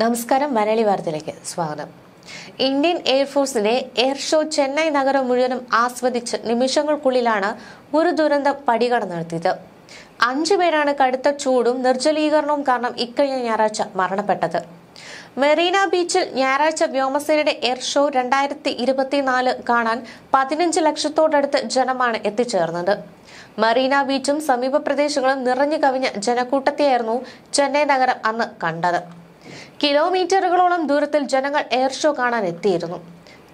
നമസ്കാരം മലയാളി വാർത്തയിലേക്ക് സ്വാഗതം ഇന്ത്യൻ എയർഫോഴ്സിന്റെ എയർ ഷോ ചെന്നൈ നഗരം മുഴുവനും ആസ്വദിച്ച് നിമിഷങ്ങൾക്കുള്ളിലാണ് ഒരു ദുരന്തം പടികട നടത്തിയത് അഞ്ചു പേരാണ് കടുത്ത ചൂടും നിർജ്ജലീകരണവും കാരണം ഇക്കഴിഞ്ഞ ഞായറാഴ്ച മരണപ്പെട്ടത് മെറീന ബീച്ചിൽ ഞായറാഴ്ച വ്യോമസേനയുടെ എയർ ഷോ രണ്ടായിരത്തി ഇരുപത്തിനാല് കാണാൻ പതിനഞ്ച് ലക്ഷത്തോടടുത്ത് ജനമാണ് എത്തിച്ചേർന്നത് മറീന ബീച്ചും സമീപ പ്രദേശങ്ങളും നിറഞ്ഞു കവിഞ്ഞ ജനക്കൂട്ടത്തെയായിരുന്നു ചെന്നൈ നഗരം അന്ന് കണ്ടത് കിലോമീറ്ററുകളോളം ദൂരത്തിൽ ജനങ്ങൾ എയർ ഷോ കാണാൻ എത്തിയിരുന്നു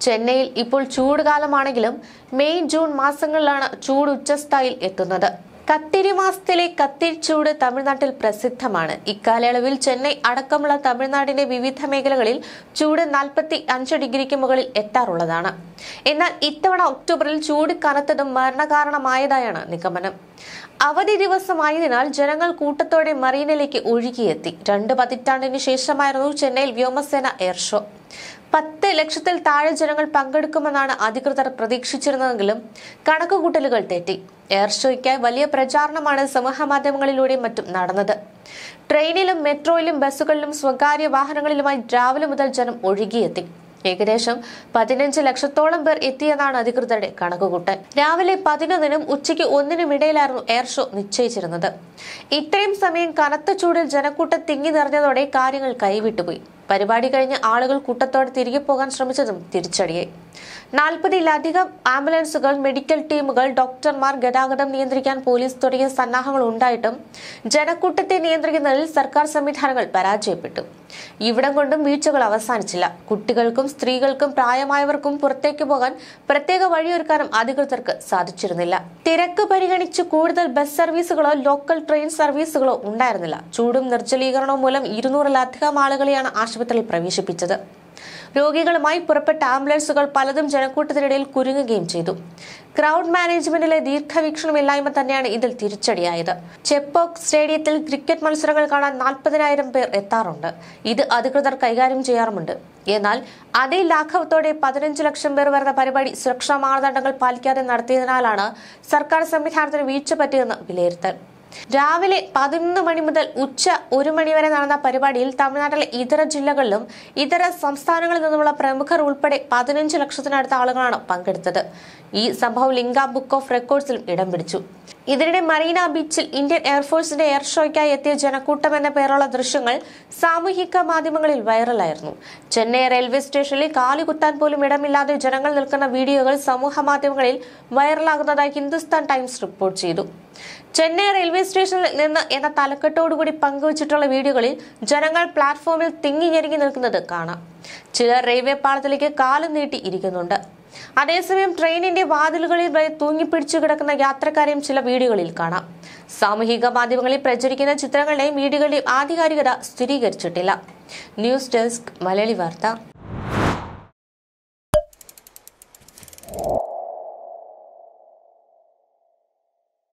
ചെന്നൈയിൽ ഇപ്പോൾ ചൂടുകാലമാണെങ്കിലും മെയ് ജൂൺ മാസങ്ങളിലാണ് ചൂട് ഉച്ചസ്ഥായിൽ എത്തുന്നത് കത്തിരി മാസത്തിലെ ചൂട് തമിഴ്നാട്ടിൽ പ്രസിദ്ധമാണ് ഇക്കാലയളവിൽ ചെന്നൈ അടക്കമുള്ള തമിഴ്നാടിന്റെ വിവിധ മേഖലകളിൽ ചൂട് നാൽപ്പത്തി അഞ്ച് ഡിഗ്രിക്ക് മുകളിൽ എത്താറുള്ളതാണ് എന്നാൽ ഇത്തവണ ഒക്ടോബറിൽ ചൂട് കനത്തതും മരണകാരണമായതായാണ് നിഗമനം അവധി ദിവസമായതിനാൽ ജനങ്ങൾ കൂട്ടത്തോടെ മറീനയിലേക്ക് ഒഴുകിയെത്തി രണ്ട് പതിറ്റാണ്ടിന് ശേഷമായിരുന്നു ചെന്നൈയിൽ വ്യോമസേന എയർ ഷോ പത്ത് ലക്ഷത്തിൽ താഴെ ജനങ്ങൾ പങ്കെടുക്കുമെന്നാണ് അധികൃതർ പ്രതീക്ഷിച്ചിരുന്നതെങ്കിലും കണക്കുകൂട്ടലുകൾ തെറ്റി എയർ ഷോയ്ക്കായി വലിയ പ്രചാരണമാണ് സമൂഹമാധ്യമങ്ങളിലൂടെയും മറ്റും നടന്നത് ട്രെയിനിലും മെട്രോയിലും ബസ്സുകളിലും സ്വകാര്യ വാഹനങ്ങളിലുമായി രാവിലെ മുതൽ ജനം ഒഴുകിയെത്തി ഏകദേശം പതിനഞ്ച് ലക്ഷത്തോളം പേർ എത്തിയതാണ് അധികൃതരുടെ കണക്കുകൂട്ടൽ രാവിലെ പതിനൊന്നിനും ഉച്ചയ്ക്ക് ഒന്നിനും ഇടയിലായിരുന്നു എയർ ഷോ നിശ്ചയിച്ചിരുന്നത് ഇത്രയും സമയം കനത്ത ചൂടിൽ ജനക്കൂട്ടം തിങ്ങി നിറഞ്ഞതോടെ കാര്യങ്ങൾ കൈവിട്ടുപോയി പരിപാടി കഴിഞ്ഞ് ആളുകൾ കൂട്ടത്തോടെ തിരികെ പോകാൻ ശ്രമിച്ചതും തിരിച്ചടിയായി നാൽപ്പതിലധികം ആംബുലൻസുകൾ മെഡിക്കൽ ടീമുകൾ ഡോക്ടർമാർ ഗതാഗതം നിയന്ത്രിക്കാൻ പോലീസ് തുടങ്ങിയ സന്നാഹങ്ങൾ ഉണ്ടായിട്ടും ജനക്കൂട്ടത്തെ നിയന്ത്രിക്കുന്നതിൽ സർക്കാർ സംവിധാനങ്ങൾ പരാജയപ്പെട്ടു ഇവിടം കൊണ്ടും വീഴ്ചകൾ അവസാനിച്ചില്ല കുട്ടികൾക്കും സ്ത്രീകൾക്കും പ്രായമായവർക്കും പുറത്തേക്ക് പോകാൻ പ്രത്യേക വഴിയൊരുക്കാനും അധികൃതർക്ക് സാധിച്ചിരുന്നില്ല തിരക്ക് പരിഗണിച്ച് കൂടുതൽ ബസ് സർവീസുകളോ ലോക്കൽ ട്രെയിൻ സർവീസുകളോ ഉണ്ടായിരുന്നില്ല ചൂടും നിർജ്ജലീകരണവും മൂലം ഇരുന്നൂറിലധികം ആളുകളെയാണ് ആശുപത്രിയിൽ പ്രവേശിപ്പിച്ചത് രോഗികളുമായി പുറപ്പെട്ട ആംബുലൻസുകൾ പലതും ജനക്കൂട്ടത്തിനിടയിൽ കുരുങ്ങുകയും ചെയ്തു ക്രൗഡ് മാനേജ്മെന്റിലെ ദീർഘവീക്ഷണമില്ലായ്മ തന്നെയാണ് ഇതിൽ തിരിച്ചടിയായത് ചെപ്പോക് സ്റ്റേഡിയത്തിൽ ക്രിക്കറ്റ് മത്സരങ്ങൾ കാണാൻ നാൽപ്പതിനായിരം പേർ എത്താറുണ്ട് ഇത് അധികൃതർ കൈകാര്യം ചെയ്യാറുമുണ്ട് എന്നാൽ അതേ ലാഘവത്തോടെ പതിനഞ്ച് ലക്ഷം പേർ വരുന്ന പരിപാടി സുരക്ഷാ മാനദണ്ഡങ്ങൾ പാലിക്കാതെ നടത്തിയതിനാലാണ് സർക്കാർ സംവിധാനത്തിന് വീഴ്ച പറ്റിയെന്ന് വിലയിരുത്തൽ രാവിലെ പതിനൊന്ന് മണി മുതൽ ഉച്ച ഒരു മണി വരെ നടന്ന പരിപാടിയിൽ തമിഴ്നാട്ടിലെ ഇതര ജില്ലകളിലും ഇതര സംസ്ഥാനങ്ങളിൽ നിന്നുമുള്ള പ്രമുഖർ ഉൾപ്പെടെ പതിനഞ്ച് ലക്ഷത്തിനടുത്ത ആളുകളാണ് പങ്കെടുത്തത് ഈ സംഭവം ലിങ്ക ബുക്ക് ഓഫ് റെക്കോർഡ്സിലും ഇടം പിടിച്ചു ഇതിനിടെ മറീന ബീച്ചിൽ ഇന്ത്യൻ എയർഫോഴ്സിന്റെ എയർ ഷോയ്ക്കായി എത്തിയ ജനക്കൂട്ടം എന്ന പേരുള്ള ദൃശ്യങ്ങൾ സാമൂഹിക മാധ്യമങ്ങളിൽ വൈറലായിരുന്നു ചെന്നൈ റെയിൽവേ സ്റ്റേഷനിൽ കുത്താൻ പോലും ഇടമില്ലാതെ ജനങ്ങൾ നിൽക്കുന്ന വീഡിയോകൾ സമൂഹ മാധ്യമങ്ങളിൽ വൈറലാകുന്നതായി ഹിന്ദുസ്ഥാൻ ടൈംസ് റിപ്പോർട്ട് ചെയ്തു ചെന്നൈ റെയിൽവേ സ്റ്റേഷനിൽ നിന്ന് എന്ന തലക്കെട്ടോടുകൂടി പങ്കുവച്ചിട്ടുള്ള വീഡിയോകളിൽ ജനങ്ങൾ പ്ലാറ്റ്ഫോമിൽ തിങ്ങി ഞെരുങ്ങി നിൽക്കുന്നത് കാണാം ചിലർ റെയിൽവേ പാളത്തിലേക്ക് കാലം നീട്ടി ഇരിക്കുന്നുണ്ട് അതേസമയം ട്രെയിനിന്റെ വാതിലുകളിൽ വരെ തൂങ്ങിപ്പിടിച്ചു കിടക്കുന്ന യാത്രക്കാരെയും ചില വീടുകളിൽ കാണാം സാമൂഹിക മാധ്യമങ്ങളിൽ പ്രചരിക്കുന്ന ചിത്രങ്ങളുടെയും വീടുകളുടെയും ആധികാരികത സ്ഥിരീകരിച്ചിട്ടില്ല ന്യൂസ് ഡെസ്ക് മലയാളി വാർത്ത